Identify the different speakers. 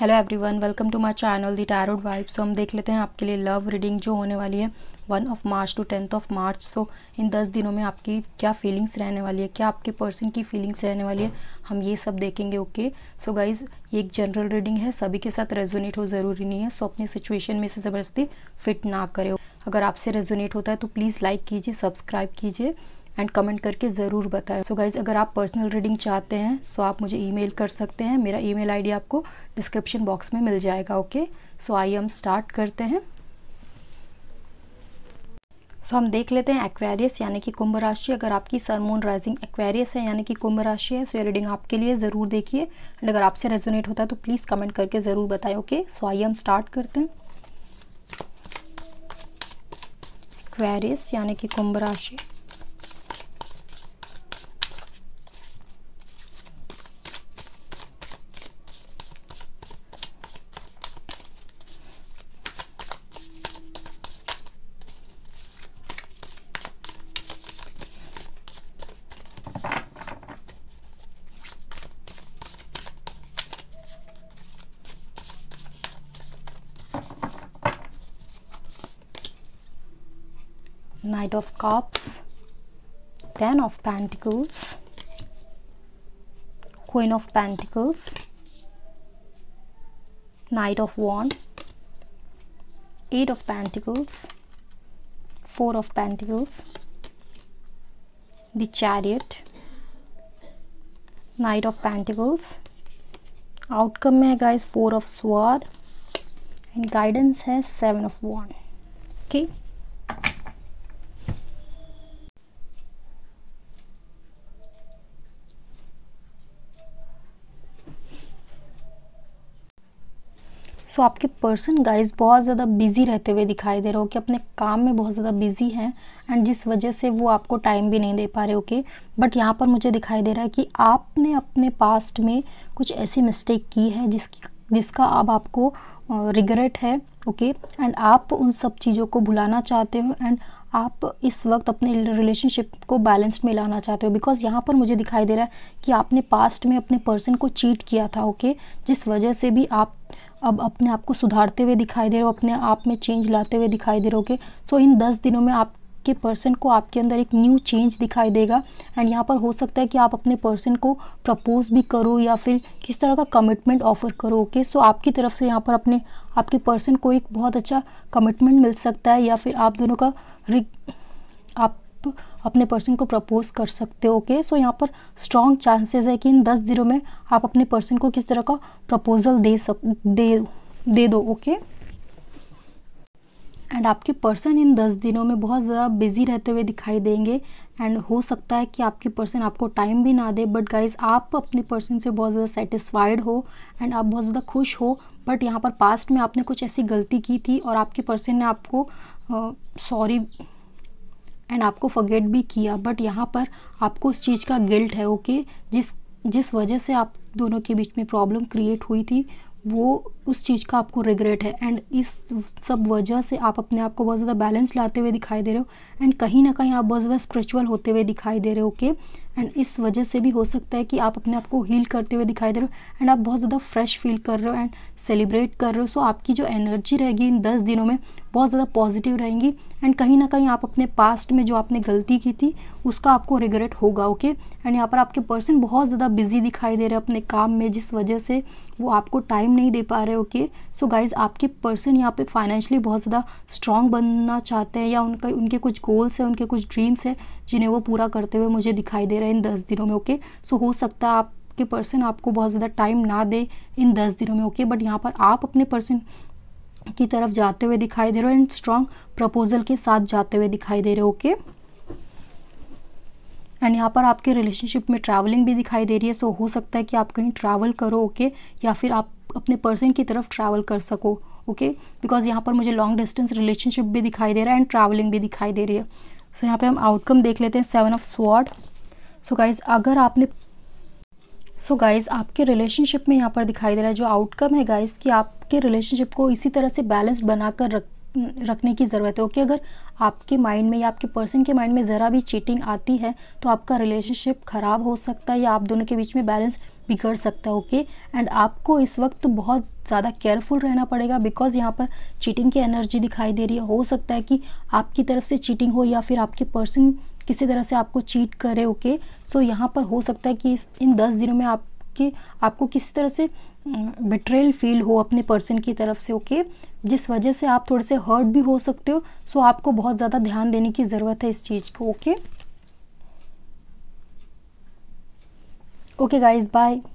Speaker 1: Hello everyone welcome to my channel the tarot vibe so हम देख लेते हैं आपके लिए लव रीडिंग जो होने वाली है one of March to tenth of March so इन दस दिनों में आपकी क्या फीलिंग्स रहने वाली है क्या आपके पर्सन की फीलिंग्स रहने वाली है हम ये सब देखेंगे ओके सो गाइज ये एक जनरल रीडिंग है सभी के साथ रेजोनेट हो ज़रूरी नहीं है सो so, अपनी सिचुएशन में से ज़बरदस्ती फिट ना करे अगर आपसे रेजोनेट होता है तो प्लीज़ लाइक कीजिए सब्सक्राइब कीजिए एंड कमेंट करके ज़रूर बताएं सो so गाइज़ अगर आप पर्सनल रीडिंग चाहते हैं सो so आप मुझे ईमेल कर सकते हैं मेरा ईमेल आईडी आपको डिस्क्रिप्शन बॉक्स में मिल जाएगा ओके सो आइए हम स्टार्ट करते हैं सो so, हम देख लेते हैं एक्वेरियस यानी कि कुंभ राशि अगर आपकी सरमून राइजिंग एक्वेरियस है यानी कि कुंभ राशि है सो ये रीडिंग आपके लिए ज़रूर देखिए एंड अगर आपसे रेजोनेट होता है तो प्लीज़ कमेंट करके ज़रूर बताएं ओके सो आइए हम स्टार्ट करते हैं एक्वेरियस यानी कि कुंभ राशि knight of cups ten of pentacles queen of pentacles knight of wand eight of pentacles four of pentacles the chariot knight of pentacles Outcome में है guys, Four of sword and guidance has Seven of One. Okay. So so, आपके person guys बहुत ज़्यादा busy रहते हुए दिखाई दे रहे हो कि अपने काम में बहुत ज़्यादा बिजी हैं एंड जिस वजह से वो आपको टाइम भी नहीं दे पा रहे ओके बट यहाँ पर मुझे दिखाई दे रहा है कि आपने अपने पास्ट में कुछ ऐसी मिस्टेक की है जिसकी जिसका अब आपको रिग्रेट है ओके एंड आप उन सब चीज़ों को भुलाना चाहते हो एंड आप इस वक्त अपने रिलेशनशिप को बैलेंस्ड में लाना चाहते हो बिकॉज यहाँ पर मुझे दिखाई दे रहा है कि आपने पास्ट में अपने पर्सन को चीट किया था ओके okay? जिस वजह से भी आप अब अपने आप को सुधारते हुए दिखाई दे रहे हो अपने आप में चेंज लाते हुए दिखाई दे रहे हो ओके सो इन दस दिनों में आप आपके पर्सन को आपके अंदर एक न्यू चेंज दिखाई देगा एंड यहाँ पर हो सकता है कि आप अपने पर्सन को प्रपोज भी करो या फिर किस तरह का कमिटमेंट ऑफर करो ओके okay? सो so, आपकी तरफ से यहाँ पर अपने आपके पर्सन को एक बहुत अच्छा कमिटमेंट मिल सकता है या फिर आप दोनों का आप अपने पर्सन को प्रपोज कर सकते हो ओके सो यहाँ पर स्ट्रॉन्ग चांसेस है कि इन दस दिनों में आप अपने पर्सन को किस तरह का प्रपोजल दे सक दे दे दो ओके okay? एंड आपके पर्सन इन दस दिनों में बहुत ज़्यादा बिजी रहते हुए दिखाई देंगे एंड हो सकता है कि आपके पर्सन आपको टाइम भी ना दे बट गाइज आप अपने पर्सन से बहुत ज़्यादा सेटिस्फाइड हो एंड आप बहुत ज़्यादा खुश हो बट यहाँ पर पास्ट में आपने कुछ ऐसी गलती की थी और आपके पर्सन ने आपको सॉरी एंड आपको फगेट भी किया बट यहाँ पर आपको उस चीज़ का गिल्ट है ओके okay? जिस जिस वजह से आप दोनों के बीच में प्रॉब्लम क्रिएट हुई थी वो उस चीज़ का आपको रिग्रेट है एंड इस सब वजह से आप अपने आप को बहुत ज़्यादा बैलेंस लाते हुए दिखाई दे रहे हो एंड कहीं ना कहीं आप बहुत ज़्यादा स्पिरिचुअल होते हुए दिखाई दे रहे हो के एंड इस वजह से भी हो सकता है कि आप अपने आप को हील करते हुए दिखाई दे रहे हो एंड आप बहुत ज़्यादा फ्रेश फील कर रहे हो एंड सेलिब्रेट कर रहे हो सो आपकी जो एनर्जी रहेगी इन दस दिनों में बहुत ज़्यादा पॉजिटिव रहेंगी एंड कहीं ना कहीं आप अपने पास्ट में जो आपने गलती की थी उसका आपको रिग्रेट होगा ओके एंड यहाँ पर आपके पर्सन बहुत ज़्यादा बिजी दिखाई दे रहे हैं अपने काम में जिस वजह से वो आपको टाइम नहीं दे पा रहे रहे हो कि सो गाइज़ आपके पर्सन यहाँ पे फाइनेंशली बहुत ज़्यादा स्ट्रॉन्ग बनना चाहते हैं या उनका उनके कुछ गोल्स हैं उनके कुछ ड्रीम्स हैं जिन्हें वो पूरा करते हुए मुझे दिखाई दे रहे हैं इन दस दिनों में ओके okay? सो so, हो सकता है आपके पर्सन आपको बहुत ज़्यादा टाइम ना दे इन दस दिनों में ओके बट यहाँ पर आप अपने पर्सन की तरफ जाते हुए दिखाई दे रहे हो एंड स्ट्रॉन्ग प्रपोजल के साथ जाते हुए दिखाई दे रहे हो ओके okay? एंड यहाँ पर आपके रिलेशनशिप में ट्रैवलिंग भी दिखाई दे रही है सो हो सकता है कि आप कहीं ट्रैवल करो ओके okay? या फिर आप अपने पर्सन की तरफ ट्रैवल कर सको ओके बिकॉज यहाँ पर मुझे लॉन्ग डिस्टेंस रिलेशनशिप भी दिखाई दे रहा है एंड ट्रैवलिंग भी दिखाई दे रही है सो so, यहाँ पे हम आउटकम देख लेते हैं seven of swords so guys अगर आपने सो so गाइज़ आपके रिलेशनशिप में यहाँ पर दिखाई दे रहा है जो आउटकम है गाइज़ कि आपके रिलेशनशिप को इसी तरह से बैलेंस बनाकर रख रखने की ज़रूरत है ओके अगर आपके माइंड में या आपके पर्सन के माइंड में ज़रा भी चीटिंग आती है तो आपका रिलेशनशिप ख़राब हो सकता है या आप दोनों के बीच में बैलेंस बिगड़ सकता है ओके एंड आपको इस वक्त बहुत ज़्यादा केयरफुल रहना पड़ेगा बिकॉज यहाँ पर चीटिंग की एनर्जी दिखाई दे रही है हो सकता है कि आपकी तरफ से चीटिंग हो या फिर आपके पर्सन किसी तरह से आपको चीट करे ओके सो यहाँ पर हो सकता है कि इन दस दिनों में आप कि आपको किसी तरह से बिट्रेल फील हो अपने पर्सन की तरफ से ओके okay? जिस वजह से आप थोड़े से हर्ट भी हो सकते हो सो आपको बहुत ज़्यादा ध्यान देने की ज़रूरत है इस चीज़ को ओके ओके गाइज बाय